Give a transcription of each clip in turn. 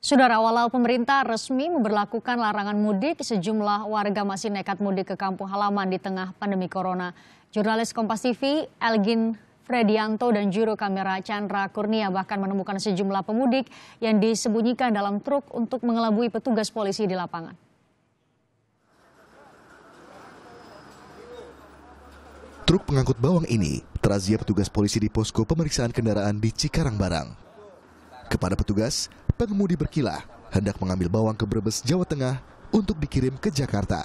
Saudara, walau pemerintah resmi memberlakukan larangan mudik, sejumlah warga masih nekat mudik ke kampung halaman di tengah pandemi corona. Jurnalis Kompas TV, Elgin Fredianto dan juru kamera Chandra Kurnia bahkan menemukan sejumlah pemudik yang disembunyikan dalam truk untuk mengelabui petugas polisi di lapangan. Truk pengangkut bawang ini terazia petugas polisi di posko pemeriksaan kendaraan di Cikarang Barang. Kepada petugas, pengemudi berkilah hendak mengambil bawang ke Brebes, Jawa Tengah untuk dikirim ke Jakarta.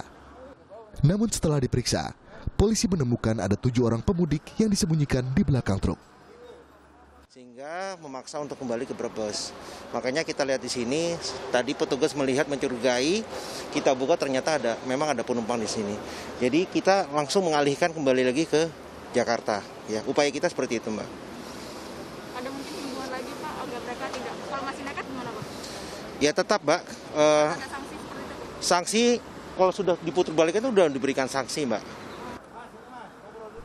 Namun setelah diperiksa, polisi menemukan ada tujuh orang pemudik yang disembunyikan di belakang truk. Sehingga memaksa untuk kembali ke Brebes. Makanya kita lihat di sini, tadi petugas melihat mencurigai, kita buka ternyata ada memang ada penumpang di sini. Jadi kita langsung mengalihkan kembali lagi ke Jakarta. Ya, upaya kita seperti itu, Mbak. Ya tetap, Mbak. Uh, sanksi kalau sudah diputar balik itu sudah diberikan sanksi, Mbak.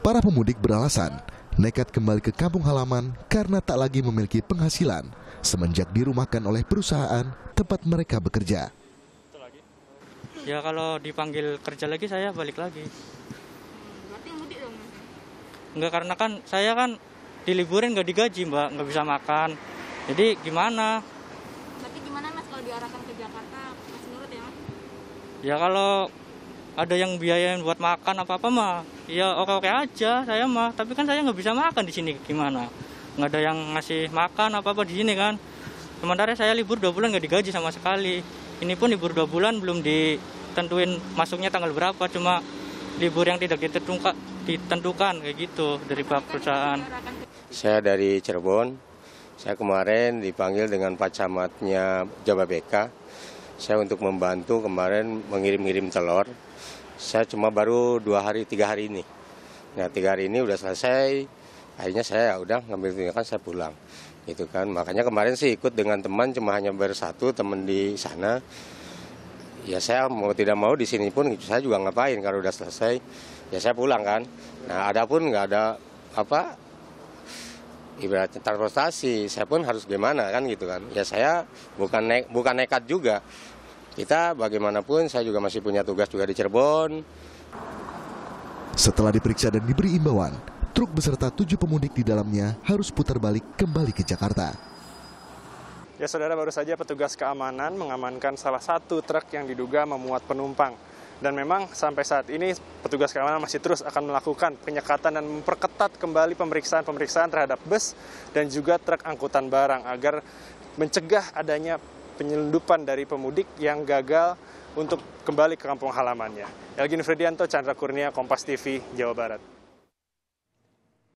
Para pemudik beralasan nekat kembali ke kampung halaman karena tak lagi memiliki penghasilan semenjak dirumahkan oleh perusahaan tempat mereka bekerja. Ya kalau dipanggil kerja lagi saya balik lagi. Berarti Enggak karena kan saya kan diliburin nggak digaji mbak, nggak bisa makan. Jadi gimana? diarahkan ke Jakarta Mas Nurut ya Mas? Ya kalau ada yang biayain buat makan apa apa mah ya oke oke aja saya mah tapi kan saya nggak bisa makan di sini gimana nggak ada yang ngasih makan apa apa di sini kan sementara saya libur dua bulan nggak digaji sama sekali ini pun libur dua bulan belum ditentuin masuknya tanggal berapa cuma libur yang tidak ditentukan ditentukan kayak gitu dari pihak perusahaan saya dari Cirebon saya kemarin dipanggil dengan Pak Camatnya Jababeka. Saya untuk membantu kemarin mengirim-ngirim telur. Saya cuma baru dua hari, tiga hari ini. Nah, tiga hari ini udah selesai. Akhirnya saya ya udah ngambil tindakan, saya pulang. Gitu kan. Makanya kemarin sih ikut dengan teman, cuma hanya bersatu teman di sana. Ya saya mau tidak mau di sini pun gitu. saya juga ngapain kalau udah selesai. Ya saya pulang kan. Nah, ada pun nggak ada apa ibaratnya transportasi saya pun harus gimana kan gitu kan ya saya bukan ne bukan nekat juga kita bagaimanapun saya juga masih punya tugas juga di Cirebon setelah diperiksa dan diberi imbauan truk beserta tujuh pemudik di dalamnya harus putar balik kembali ke Jakarta ya saudara baru saja petugas keamanan mengamankan salah satu truk yang diduga memuat penumpang dan memang sampai saat ini petugas keamanan masih terus akan melakukan penyekatan dan memperketat kembali pemeriksaan-pemeriksaan terhadap bus dan juga truk angkutan barang agar mencegah adanya penyelundupan dari pemudik yang gagal untuk kembali ke kampung halamannya. Elgin Fredianto, Chandra Kurnia, Kompas TV, Jawa Barat.